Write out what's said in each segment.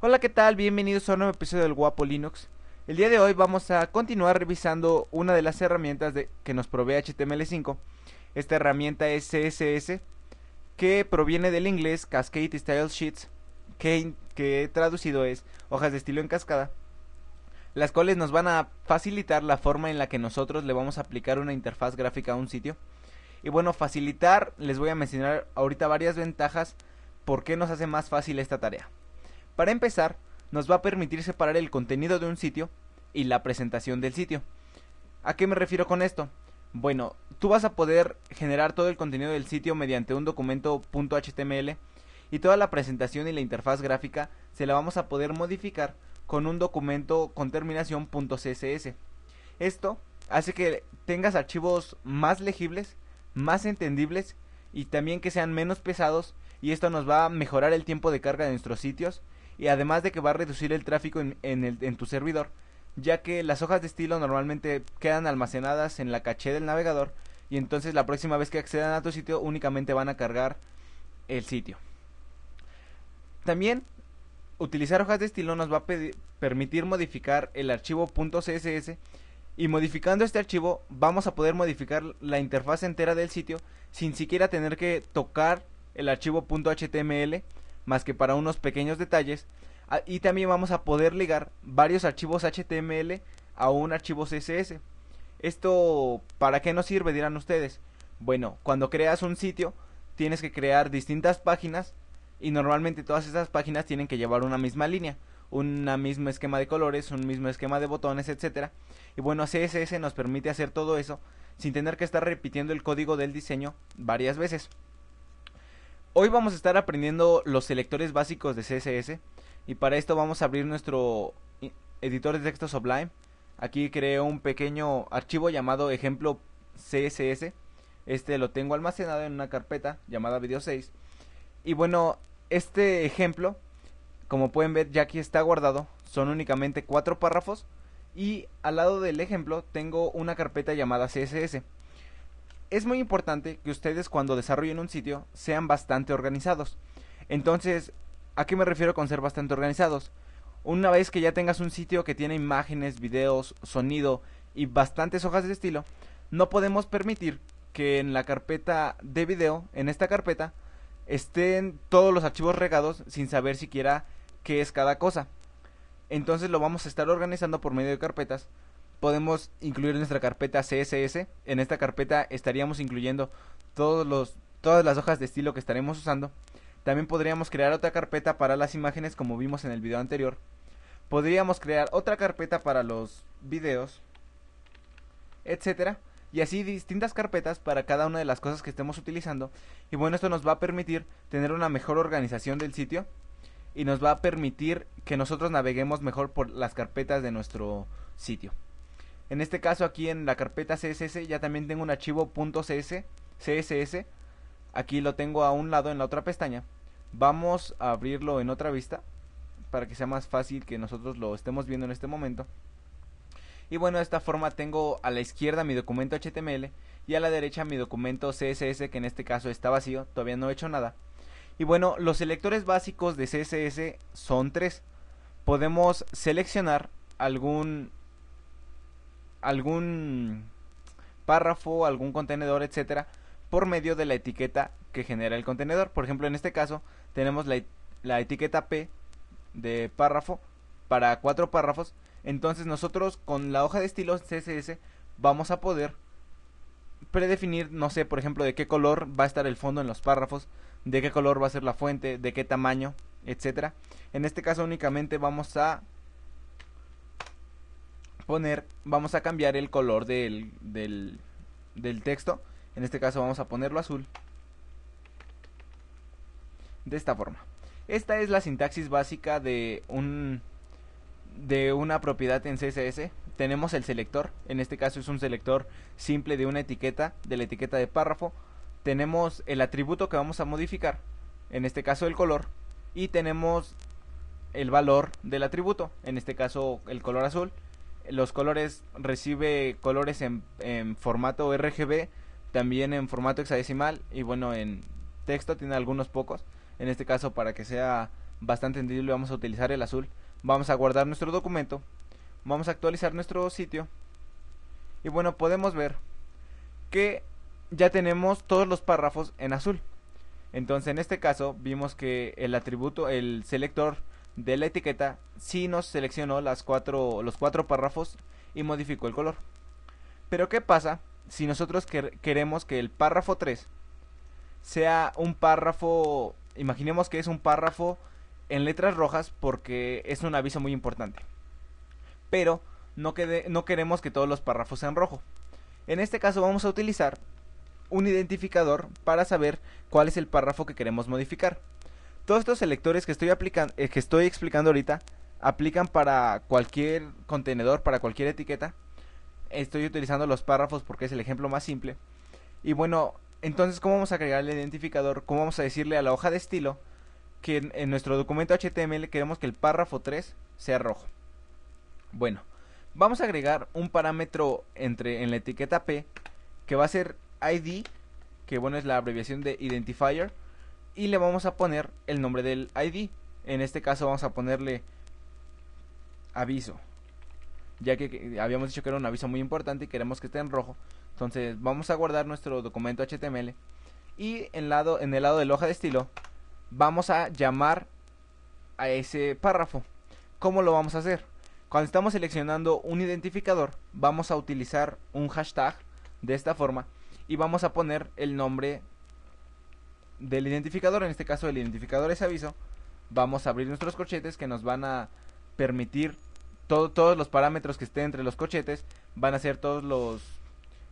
Hola, ¿qué tal? Bienvenidos a un nuevo episodio del Guapo Linux. El día de hoy vamos a continuar revisando una de las herramientas de, que nos provee HTML5. Esta herramienta es CSS, que proviene del inglés Cascade Style Sheets, que, he traducido es hojas de estilo en cascada, las cuales nos van a facilitar la forma en la que nosotros le vamos a aplicar una interfaz gráfica a un sitio. Y bueno, facilitar, les voy a mencionar ahorita varias ventajas, por qué nos hace más fácil esta tarea. Para empezar, nos va a permitir separar el contenido de un sitio y la presentación del sitio. ¿A qué me refiero con esto? Bueno, tú vas a poder generar todo el contenido del sitio mediante un documento .html y toda la presentación y la interfaz gráfica se la vamos a poder modificar con un documento con terminación .css. Esto hace que tengas archivos más legibles, más entendibles y también que sean menos pesados y esto nos va a mejorar el tiempo de carga de nuestros sitios y además de que va a reducir el tráfico en, tu servidor, ya que las hojas de estilo normalmente quedan almacenadas en la caché del navegador y entonces la próxima vez que accedan a tu sitio únicamente van a cargar el sitio. También utilizar hojas de estilo nos va a permitir modificar el archivo .css y modificando este archivo vamos a poder modificar la interfaz entera del sitio sin siquiera tener que tocar el archivo .html más que para unos pequeños detalles. Y también vamos a poder ligar varios archivos HTML a un archivo CSS. ¿Esto para qué nos sirve? dirán ustedes. Bueno, cuando creas un sitio tienes que crear distintas páginas y normalmente todas esas páginas tienen que llevar una misma línea, un mismo esquema de colores, un mismo esquema de botones, etcétera. Y bueno, CSS nos permite hacer todo eso sin tener que estar repitiendo el código del diseño varias veces. Hoy vamos a estar aprendiendo los selectores básicos de CSS y para esto vamos a abrir nuestro editor de texto Sublime. Aquí creo un pequeño archivo llamado ejemplo CSS. Este lo tengo almacenado en una carpeta llamada video 6. Y bueno, este ejemplo, como pueden ver, ya aquí está guardado. Son únicamente cuatro párrafos. Y al lado del ejemplo tengo una carpeta llamada CSS es muy importante que ustedes cuando desarrollen un sitio sean bastante organizados. Entonces, ¿a qué me refiero con ser bastante organizados? Una vez que ya tengas un sitio que tiene imágenes, videos, sonido y bastantes hojas de estilo, no podemos permitir que en la carpeta de video, en esta carpeta, estén todos los archivos regados sin saber siquiera qué es cada cosa. Entonces lo vamos a estar organizando por medio de carpetas podemos incluir nuestra carpeta CSS. En esta carpeta estaríamos incluyendo todos todas las hojas de estilo que estaremos usando. También podríamos crear otra carpeta para las imágenes como vimos en el video anterior. Podríamos crear otra carpeta para los videos, etcétera. Y así distintas carpetas para cada una de las cosas que estemos utilizando. Y bueno, esto nos va a permitir tener una mejor organización del sitio y nos va a permitir que nosotros naveguemos mejor por las carpetas de nuestro sitio. En este caso aquí en la carpeta CSS ya también tengo un archivo .css, Aquí lo tengo a un lado en la otra pestaña. Vamos a abrirlo en otra vista para que sea más fácil que nosotros lo estemos viendo en este momento. Y bueno, de esta forma tengo a la izquierda mi documento HTML y a la derecha mi documento CSS que en este caso está vacío, todavía no he hecho nada. Y bueno, los selectores básicos de CSS son tres. Podemos seleccionar algún algún párrafo, algún contenedor, etcétera, por medio de la etiqueta que genera el contenedor. Por ejemplo, en este caso tenemos la, etiqueta P de párrafo para cuatro párrafos. Entonces nosotros con la hoja de estilo CSS vamos a poder predefinir, no sé, por ejemplo, de qué color va a estar el fondo en los párrafos, de qué color va a ser la fuente, de qué tamaño, etcétera. En este caso únicamente vamos a poner, vamos a cambiar el color del, del, texto. En este caso vamos a ponerlo azul. De esta forma. Esta es la sintaxis básica de un de una propiedad en CSS. Tenemos el selector, en este caso es un selector simple de una etiqueta, de la etiqueta de párrafo. Tenemos el atributo que vamos a modificar, en este caso el color, y tenemos el valor del atributo, en este caso el color azul los colores recibe colores en, formato RGB, también en formato hexadecimal y bueno, en texto tiene algunos pocos. En este caso, para que sea bastante entendible, vamos a utilizar el azul. Vamos a guardar nuestro documento. Vamos a actualizar nuestro sitio. Y bueno, podemos ver que ya tenemos todos los párrafos en azul. Entonces, en este caso, vimos que el atributo, el selector de la etiqueta si nos seleccionó las los cuatro párrafos y modificó el color. Pero ¿qué pasa si nosotros queremos que el párrafo 3 sea un párrafo, imaginemos que es un párrafo en letras rojas porque es un aviso muy importante. Pero no, quede, no queremos que todos los párrafos sean rojo. En este caso vamos a utilizar un identificador para saber cuál es el párrafo que queremos modificar todos estos selectores que estoy, aplicando, eh, que estoy explicando ahorita aplican para cualquier contenedor, para cualquier etiqueta. Estoy utilizando los párrafos porque es el ejemplo más simple. Y bueno, entonces, ¿cómo vamos a agregar el identificador? ¿Cómo vamos a decirle a la hoja de estilo que en, nuestro documento HTML queremos que el párrafo 3 sea rojo? Bueno, vamos a agregar un parámetro entre en la etiqueta P que va a ser ID, que bueno es la abreviación de identifier y le vamos a poner el nombre del ID. En este caso vamos a ponerle aviso. Ya que habíamos dicho que era un aviso muy importante y queremos que esté en rojo. Entonces vamos a guardar nuestro documento HTML. Y en, lado, en el lado de la hoja de estilo vamos a llamar a ese párrafo. ¿Cómo lo vamos a hacer? Cuando estamos seleccionando un identificador vamos a utilizar un hashtag de esta forma y vamos a poner el nombre del identificador, en este caso el identificador es aviso, vamos a abrir nuestros corchetes que nos van a permitir todos los parámetros que estén entre los corchetes, van a ser todos los,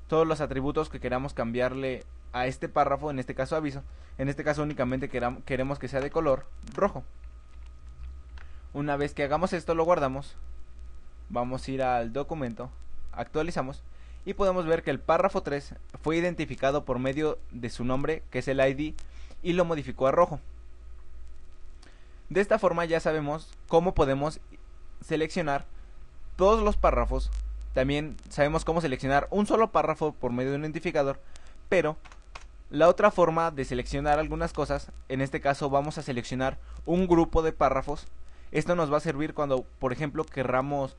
todos los atributos que queramos cambiarle a este párrafo, en este caso aviso, en este caso únicamente queremos que sea de color rojo. Una vez que hagamos esto lo guardamos, vamos a ir al documento, actualizamos y podemos ver que el párrafo 3 fue identificado por medio de su nombre, que es el ID y lo modificó a rojo. De esta forma ya sabemos cómo podemos seleccionar todos los párrafos. También sabemos cómo seleccionar un solo párrafo por medio de un identificador. Pero la otra forma de seleccionar algunas cosas, en este caso vamos a seleccionar un grupo de párrafos. Esto nos va a servir cuando, por ejemplo, querramos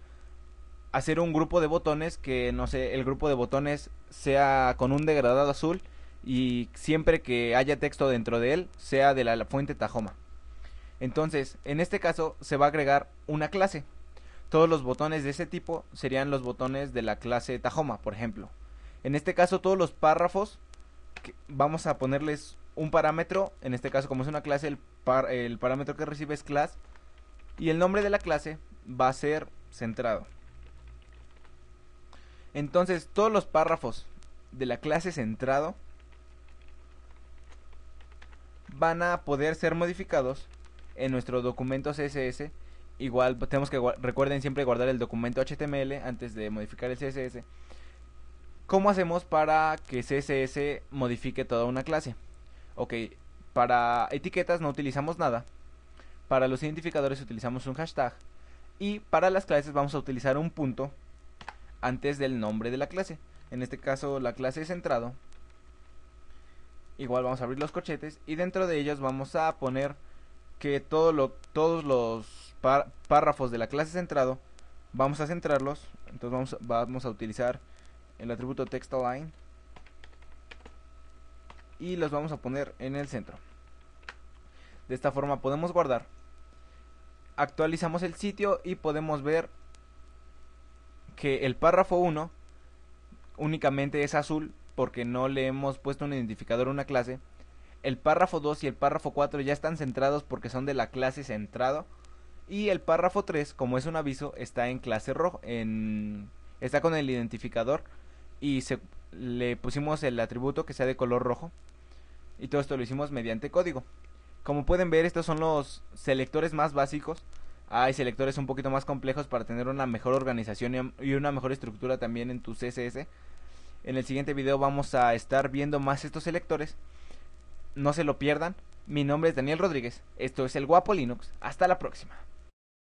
hacer un grupo de botones que, no sé, el grupo de botones sea con un degradado azul y siempre que haya texto dentro de él sea de la, fuente Tajoma. Entonces, en este caso se va a agregar una clase. Todos los botones de ese tipo serían los botones de la clase Tajoma, por ejemplo. En este caso, todos los párrafos vamos a ponerles un parámetro. En este caso, como es una clase, el parámetro que recibe es class. Y el nombre de la clase va a ser centrado. Entonces, todos los párrafos de la clase centrado van a poder ser modificados en nuestro documento CSS. Igual tenemos que recuerden siempre guardar el documento HTML antes de modificar el CSS. ¿Cómo hacemos para que CSS modifique toda una clase? Ok, para etiquetas no utilizamos nada. Para los identificadores utilizamos un hashtag. Y para las clases vamos a utilizar un punto antes del nombre de la clase. En este caso la clase es centrado Igual vamos a abrir los corchetes y dentro de ellos vamos a poner que todo lo, todos los párrafos de la clase centrado vamos a centrarlos. Entonces vamos, vamos a utilizar el atributo textAlign y los vamos a poner en el centro. De esta forma podemos guardar. Actualizamos el sitio y podemos ver que el párrafo 1 únicamente es azul porque no le hemos puesto un identificador a una clase, el párrafo 2 y el párrafo 4 ya están centrados porque son de la clase centrado. Y el párrafo 3, como es un aviso, está en clase rojo, en, está con el identificador y le pusimos el atributo que sea de color rojo. Y todo esto lo hicimos mediante código. Como pueden ver, estos son los selectores más básicos. Hay selectores un poquito más complejos para tener una mejor organización y una mejor estructura también en tu CSS. En el siguiente video vamos a estar viendo más estos selectores. No se lo pierdan. Mi nombre es Daniel Rodríguez. Esto es el Guapo Linux. Hasta la próxima.